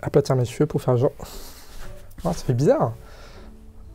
aplatir mes cheveux pour faire genre... Oh, ça fait bizarre.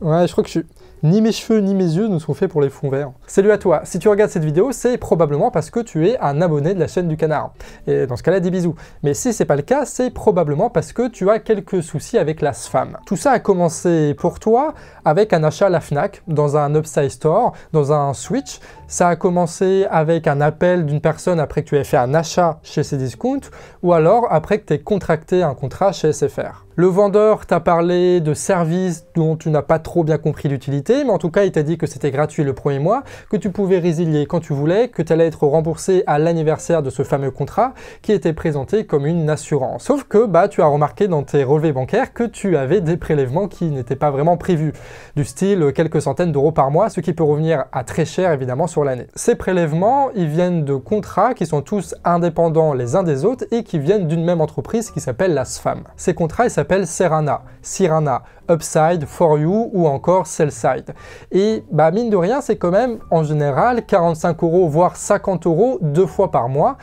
Ouais, je crois que je suis... Ni mes cheveux ni mes yeux ne sont faits pour les fonds verts. Salut à toi, si tu regardes cette vidéo, c'est probablement parce que tu es un abonné de la chaîne du canard. Et dans ce cas-là, des bisous. Mais si c'est pas le cas, c'est probablement parce que tu as quelques soucis avec la SFAM. Tout ça a commencé pour toi avec un achat à la FNAC, dans un Upside Store, dans un Switch, ça a commencé avec un appel d'une personne après que tu aies fait un achat chez Cdiscount ou alors après que tu aies contracté un contrat chez SFR. Le vendeur t'a parlé de services dont tu n'as pas trop bien compris l'utilité, mais en tout cas, il t'a dit que c'était gratuit le premier mois, que tu pouvais résilier quand tu voulais, que tu allais être remboursé à l'anniversaire de ce fameux contrat qui était présenté comme une assurance. Sauf que bah, tu as remarqué dans tes relevés bancaires que tu avais des prélèvements qui n'étaient pas vraiment prévus, du style quelques centaines d'euros par mois, ce qui peut revenir à très cher évidemment l'année. Ces prélèvements, ils viennent de contrats qui sont tous indépendants les uns des autres et qui viennent d'une même entreprise qui s'appelle la SFAM. Ces contrats, ils s'appellent Serana, Sirana, Upside, For You ou encore Sellside. Et bah mine de rien, c'est quand même en général 45 euros voire 50 euros deux fois par mois.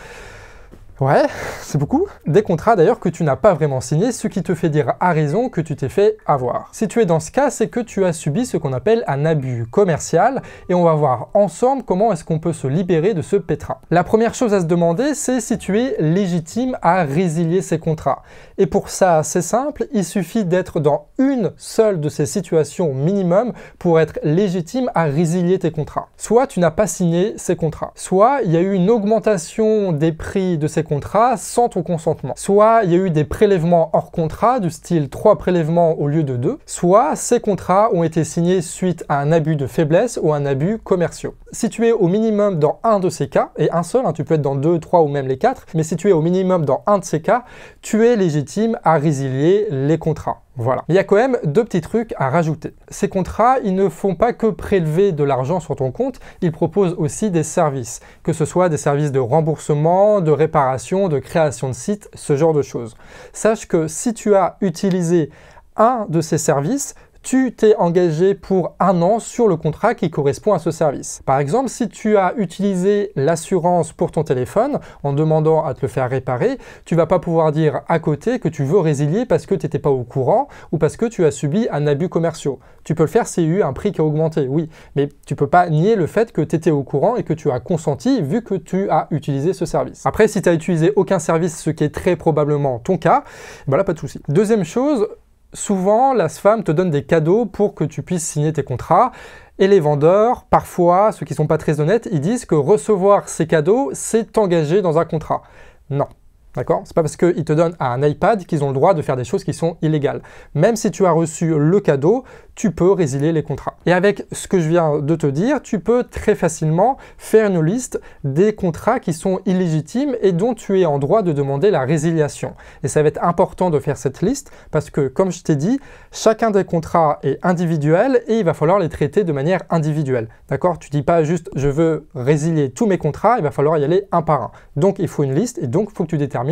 Ouais, c'est beaucoup. Des contrats d'ailleurs que tu n'as pas vraiment signé, ce qui te fait dire à raison que tu t'es fait avoir. Si tu es dans ce cas, c'est que tu as subi ce qu'on appelle un abus commercial et on va voir ensemble comment est-ce qu'on peut se libérer de ce pétrin. La première chose à se demander, c'est si tu es légitime à résilier ces contrats. Et pour ça, c'est simple, il suffit d'être dans une seule de ces situations minimum pour être légitime à résilier tes contrats. Soit tu n'as pas signé ces contrats, soit il y a eu une augmentation des prix de ces contrats sans ton consentement. Soit il y a eu des prélèvements hors contrat du style 3 prélèvements au lieu de 2, soit ces contrats ont été signés suite à un abus de faiblesse ou un abus commerciaux. Si tu es au minimum dans un de ces cas, et un seul, hein, tu peux être dans deux, trois ou même les quatre, mais si tu es au minimum dans un de ces cas, tu es légitime à résilier les contrats. Voilà. Il y a quand même deux petits trucs à rajouter. Ces contrats, ils ne font pas que prélever de l'argent sur ton compte, ils proposent aussi des services, que ce soit des services de remboursement, de réparation, de création de site, ce genre de choses. Sache que si tu as utilisé un de ces services, tu t'es engagé pour un an sur le contrat qui correspond à ce service. Par exemple, si tu as utilisé l'assurance pour ton téléphone en demandant à te le faire réparer, tu vas pas pouvoir dire à côté que tu veux résilier parce que tu n'étais pas au courant ou parce que tu as subi un abus commercial. Tu peux le faire si eu un prix qui a augmenté, oui, mais tu peux pas nier le fait que tu étais au courant et que tu as consenti vu que tu as utilisé ce service. Après, si tu as utilisé aucun service, ce qui est très probablement ton cas, voilà bah pas de souci. Deuxième chose, souvent, la SFAM te donne des cadeaux pour que tu puisses signer tes contrats. Et les vendeurs, parfois, ceux qui ne sont pas très honnêtes, ils disent que recevoir ces cadeaux, c'est t'engager dans un contrat. Non, D'accord C'est pas parce qu'ils te donnent un iPad qu'ils ont le droit de faire des choses qui sont illégales. Même si tu as reçu le cadeau, tu peux résilier les contrats. Et avec ce que je viens de te dire, tu peux très facilement faire une liste des contrats qui sont illégitimes et dont tu es en droit de demander la résiliation. Et ça va être important de faire cette liste parce que, comme je t'ai dit, chacun des contrats est individuel et il va falloir les traiter de manière individuelle. D'accord Tu dis pas juste je veux résilier tous mes contrats, il va falloir y aller un par un. Donc il faut une liste et donc il faut que tu détermines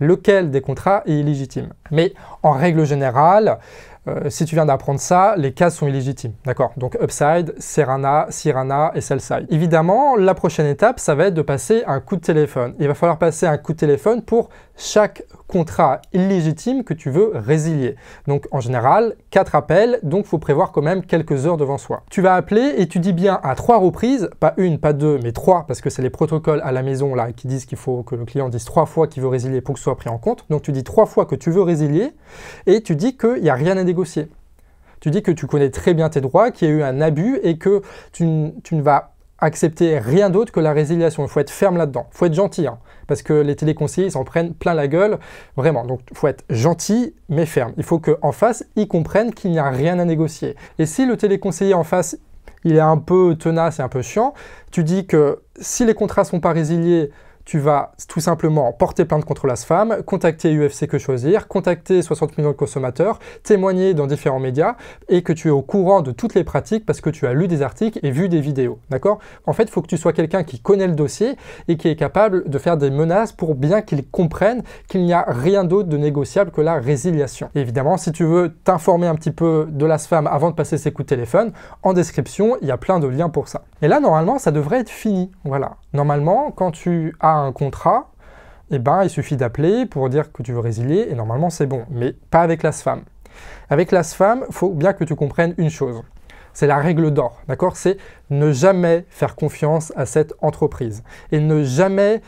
lequel des contrats est illégitime. Mais en règle générale, euh, si tu viens d'apprendre ça, les cases sont illégitimes. D'accord Donc upside, Serana, Sirana et Sellside. Évidemment, la prochaine étape, ça va être de passer un coup de téléphone. Il va falloir passer un coup de téléphone pour chaque contrat illégitime que tu veux résilier. Donc en général, quatre appels, donc il faut prévoir quand même quelques heures devant soi. Tu vas appeler et tu dis bien à trois reprises, pas une, pas deux, mais trois, parce que c'est les protocoles à la maison là qui disent qu'il faut que le client dise trois fois qu'il veut résilier pour que ce soit pris en compte. Donc tu dis trois fois que tu veux résilier et tu dis qu'il n'y a rien à négocier. Tu dis que tu connais très bien tes droits, qu'il y a eu un abus et que tu, ne vas accepter rien d'autre que la résiliation. Il faut être ferme là-dedans. Il faut être gentil, hein, parce que les téléconseillers, s'en prennent plein la gueule. Vraiment, donc il faut être gentil, mais ferme. Il faut qu'en face, ils comprennent qu'il n'y a rien à négocier. Et si le téléconseiller en face, il est un peu tenace et un peu chiant, tu dis que si les contrats sont pas résiliés, tu vas tout simplement porter plainte contre la contacter UFC Que Choisir, contacter 60 millions de consommateurs, témoigner dans différents médias et que tu es au courant de toutes les pratiques parce que tu as lu des articles et vu des vidéos. D'accord En fait, il faut que tu sois quelqu'un qui connaît le dossier et qui est capable de faire des menaces pour bien qu'ils comprennent qu'il n'y a rien d'autre de négociable que la résiliation. évidemment, si tu veux t'informer un petit peu de la SFAM avant de passer ses coups de téléphone, en description, il y a plein de liens pour ça. Et là, normalement, ça devrait être fini. Voilà. Normalement, quand tu as un contrat, eh ben, il suffit d'appeler pour dire que tu veux résilier et normalement c'est bon, mais pas avec la SFAM. Avec la SFAM, il faut bien que tu comprennes une chose. C'est la règle d'or, d'accord C'est ne jamais faire confiance à cette entreprise et ne jamais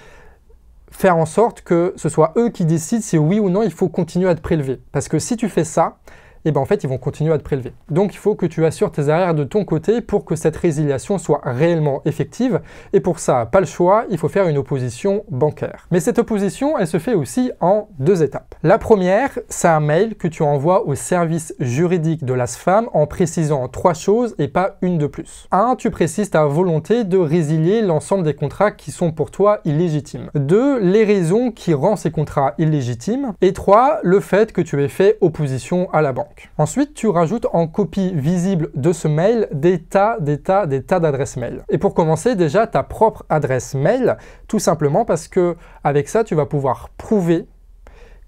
faire en sorte que ce soit eux qui décident si oui ou non il faut continuer à te prélever. Parce que si tu fais ça, et ben en fait, ils vont continuer à te prélever. Donc, il faut que tu assures tes arrières de ton côté pour que cette résiliation soit réellement effective. Et pour ça, pas le choix, il faut faire une opposition bancaire. Mais cette opposition, elle se fait aussi en deux étapes. La première, c'est un mail que tu envoies au service juridique de la SFAM en précisant trois choses et pas une de plus. Un, Tu précises ta volonté de résilier l'ensemble des contrats qui sont pour toi illégitimes. 2. Les raisons qui rendent ces contrats illégitimes. Et 3. Le fait que tu aies fait opposition à la banque. Ensuite, tu rajoutes en copie visible de ce mail des tas, des tas, des tas d'adresses mail. Et pour commencer, déjà ta propre adresse mail, tout simplement parce que avec ça, tu vas pouvoir prouver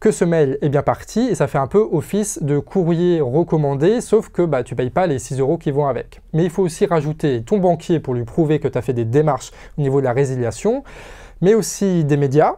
que ce mail est bien parti et ça fait un peu office de courrier recommandé, sauf que bah, tu payes pas les 6 euros qui vont avec. Mais il faut aussi rajouter ton banquier pour lui prouver que tu as fait des démarches au niveau de la résiliation, mais aussi des médias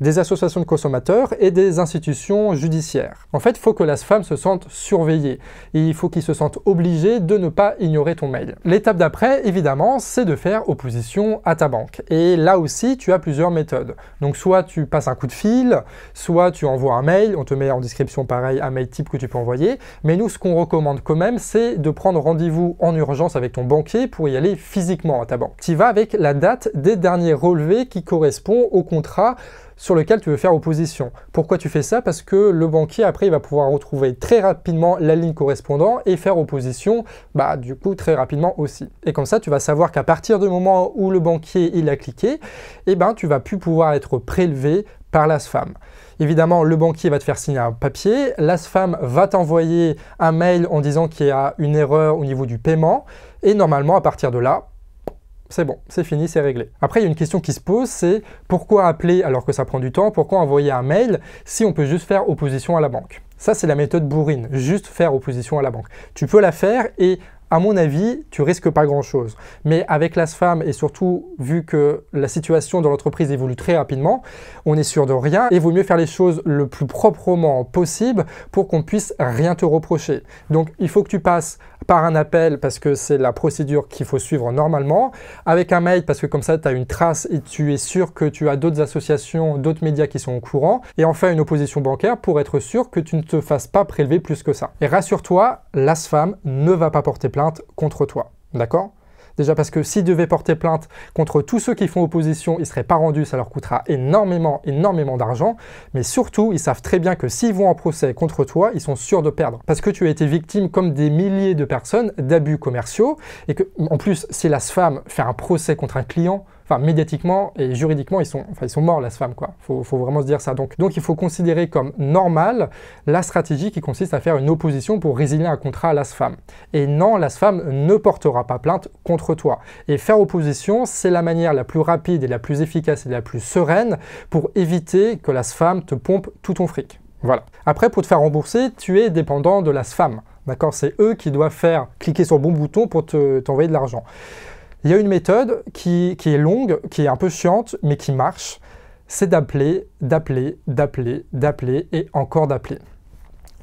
des associations de consommateurs et des institutions judiciaires. En fait, il faut que la femme se sente surveillée il faut qu'il se sente obligé de ne pas ignorer ton mail. L'étape d'après, évidemment, c'est de faire opposition à ta banque. Et là aussi, tu as plusieurs méthodes. Donc soit tu passes un coup de fil, soit tu envoies un mail, on te met en description pareil un mail type que tu peux envoyer, mais nous ce qu'on recommande quand même, c'est de prendre rendez-vous en urgence avec ton banquier pour y aller physiquement à ta banque. Tu vas avec la date des derniers relevés qui correspond au contrat sur lequel tu veux faire opposition. Pourquoi tu fais ça Parce que le banquier, après, il va pouvoir retrouver très rapidement la ligne correspondante et faire opposition, bah, du coup, très rapidement aussi. Et comme ça, tu vas savoir qu'à partir du moment où le banquier, il a cliqué, eh ben, tu vas plus pouvoir être prélevé par l'ASFAM. Évidemment, le banquier va te faire signer un papier, l'ASFAM va t'envoyer un mail en disant qu'il y a une erreur au niveau du paiement, et normalement, à partir de là, c'est bon, c'est fini, c'est réglé. Après, il y a une question qui se pose, c'est pourquoi appeler alors que ça prend du temps, pourquoi envoyer un mail si on peut juste faire opposition à la banque ça, c'est la méthode bourrine, juste faire opposition à la banque. Tu peux la faire et à mon avis, tu risques pas grand-chose. Mais avec l'ASFAM et surtout vu que la situation dans l'entreprise évolue très rapidement, on est sûr de rien et vaut mieux faire les choses le plus proprement possible pour qu'on puisse rien te reprocher. Donc il faut que tu passes par un appel parce que c'est la procédure qu'il faut suivre normalement, avec un mail parce que comme ça tu as une trace et tu es sûr que tu as d'autres associations, d'autres médias qui sont au courant, et enfin une opposition bancaire pour être sûr que tu ne te fasses pas prélever plus que ça. Et rassure-toi, l'ASFAM ne va pas porter contre toi. D'accord Déjà parce que s'ils devaient porter plainte contre tous ceux qui font opposition, ils seraient pas rendus, ça leur coûtera énormément, énormément d'argent. Mais surtout, ils savent très bien que s'ils vont en procès contre toi, ils sont sûrs de perdre. Parce que tu as été victime, comme des milliers de personnes, d'abus commerciaux. Et que, en plus, si la femme fait un procès contre un client, enfin médiatiquement et juridiquement, ils sont, ils sont morts, la SFAM, quoi. Faut, faut vraiment se dire ça. Donc, donc il faut considérer comme normal la stratégie qui consiste à faire une opposition pour résilier un contrat à la SFAM. Et non, la SFAM ne portera pas plainte contre toi. Et faire opposition, c'est la manière la plus rapide et la plus efficace et la plus sereine pour éviter que la SFAM te pompe tout ton fric. Voilà. Après, pour te faire rembourser, tu es dépendant de la SFAM. D'accord C'est eux qui doivent faire cliquer sur le bon bouton pour t'envoyer de l'argent. Il y a une méthode qui, est longue, qui est un peu chiante, mais qui marche. C'est d'appeler, d'appeler, d'appeler, d'appeler et encore d'appeler.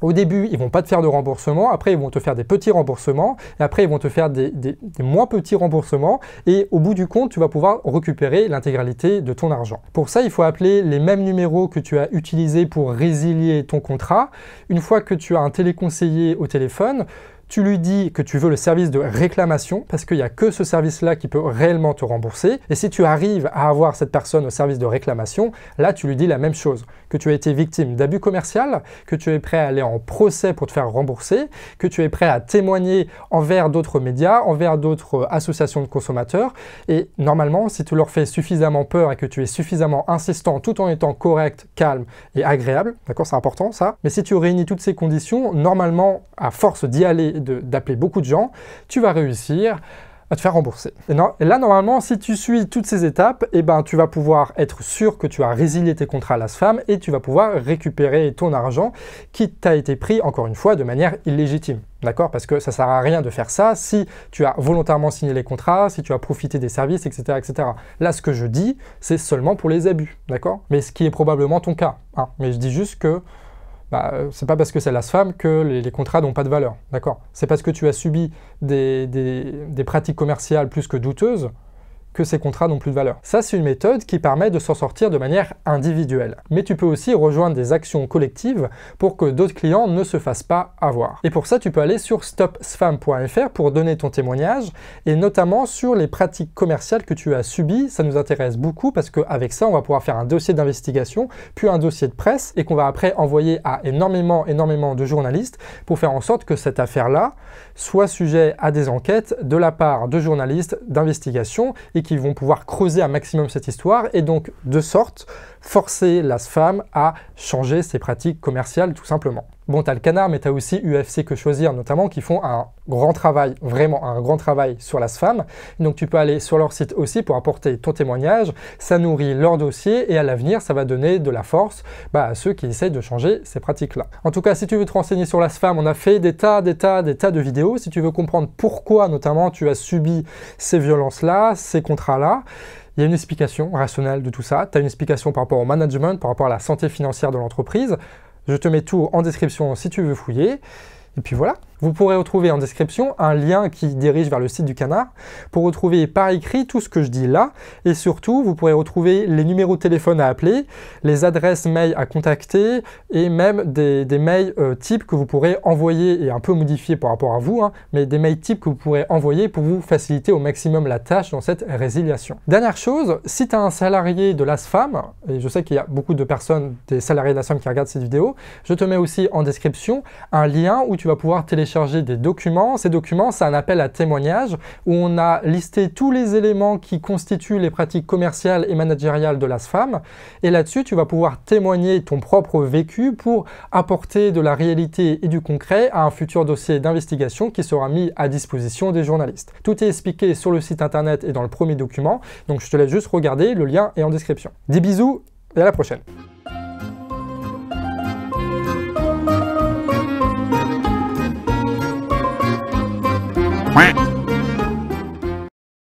Au début, ils vont pas te faire de remboursement, après ils vont te faire des petits remboursements, et après ils vont te faire des, des moins petits remboursements, et au bout du compte, tu vas pouvoir récupérer l'intégralité de ton argent. Pour ça, il faut appeler les mêmes numéros que tu as utilisés pour résilier ton contrat. Une fois que tu as un téléconseiller au téléphone, tu lui dis que tu veux le service de réclamation parce qu'il n'y a que ce service-là qui peut réellement te rembourser. Et si tu arrives à avoir cette personne au service de réclamation, là tu lui dis la même chose, que tu as été victime d'abus commercial, que tu es prêt à aller en procès pour te faire rembourser, que tu es prêt à témoigner envers d'autres médias, envers d'autres euh, associations de consommateurs. Et normalement, si tu leur fais suffisamment peur et que tu es suffisamment insistant tout en étant correct, calme et agréable, d'accord, c'est important ça, mais si tu réunis toutes ces conditions, normalement, à force d'y aller, d'appeler beaucoup de gens, tu vas réussir à te faire rembourser. Et, là, normalement, si tu suis toutes ces étapes, eh ben, tu vas pouvoir être sûr que tu as résilié tes contrats à la SFAM et tu vas pouvoir récupérer ton argent qui t'a été pris, encore une fois, de manière illégitime. D'accord Parce que ça ne sert à rien de faire ça si tu as volontairement signé les contrats, si tu as profité des services, etc. etc. Là, ce que je dis, c'est seulement pour les abus. D'accord Mais ce qui est probablement ton cas. Hein. Mais je dis juste que ce bah, c'est pas parce que c'est la femme que les, contrats n'ont pas de valeur, d'accord C'est parce que tu as subi des pratiques commerciales plus que douteuses que ces contrats n'ont plus de valeur. Ça, c'est une méthode qui permet de s'en sortir de manière individuelle. Mais tu peux aussi rejoindre des actions collectives pour que d'autres clients ne se fassent pas avoir. Et pour ça, tu peux aller sur stopsfam.fr pour donner ton témoignage et notamment sur les pratiques commerciales que tu as subies. Ça nous intéresse beaucoup parce qu'avec ça, on va pouvoir faire un dossier d'investigation, puis un dossier de presse et qu'on va après envoyer à énormément, énormément de journalistes pour faire en sorte que cette affaire-là soit sujet à des enquêtes de la part de journalistes d'investigation et qui vont pouvoir creuser un maximum cette histoire et donc de sorte forcer la femme à changer ses pratiques commerciales tout simplement. Bon, tu as le canard, mais tu as aussi UFC que choisir, notamment, qui font un grand travail, vraiment un grand travail sur la SFAM. Donc tu peux aller sur leur site aussi pour apporter ton témoignage. Ça nourrit leur dossier et à l'avenir, ça va donner de la force bah, à ceux qui essayent de changer ces pratiques-là. En tout cas, si tu veux te renseigner sur la SFAM, on a fait des tas, des tas, des tas de vidéos. Si tu veux comprendre pourquoi, notamment, tu as subi ces violences-là, ces contrats-là, il y a une explication rationnelle de tout ça. Tu as une explication par rapport au management, par rapport à la santé financière de l'entreprise. Je te mets tout en description si tu veux fouiller. Et puis voilà. Vous pourrez retrouver en description un lien qui dirige vers le site du canard pour retrouver par écrit tout ce que je dis là et surtout vous pourrez retrouver les numéros de téléphone à appeler, les adresses mail à contacter et même des, mails euh, types que vous pourrez envoyer et un peu modifier par rapport à vous, hein, mais des mails types que vous pourrez envoyer pour vous faciliter au maximum la tâche dans cette résiliation. Dernière chose, si tu as un salarié de l'ASFAM, et je sais qu'il y a beaucoup de personnes, des salariés de l'ASFAM qui regardent cette vidéo, je te mets aussi en description un lien où tu vas pouvoir télécharger des documents. Ces documents, c'est un appel à témoignage où on a listé tous les éléments qui constituent les pratiques commerciales et managériales de la SFAM. Et là-dessus, tu vas pouvoir témoigner ton propre vécu pour apporter de la réalité et du concret à un futur dossier d'investigation qui sera mis à disposition des journalistes. Tout est expliqué sur le site internet et dans le premier document, donc je te laisse juste regarder, le lien est en description. Des bisous et à la prochaine Quack.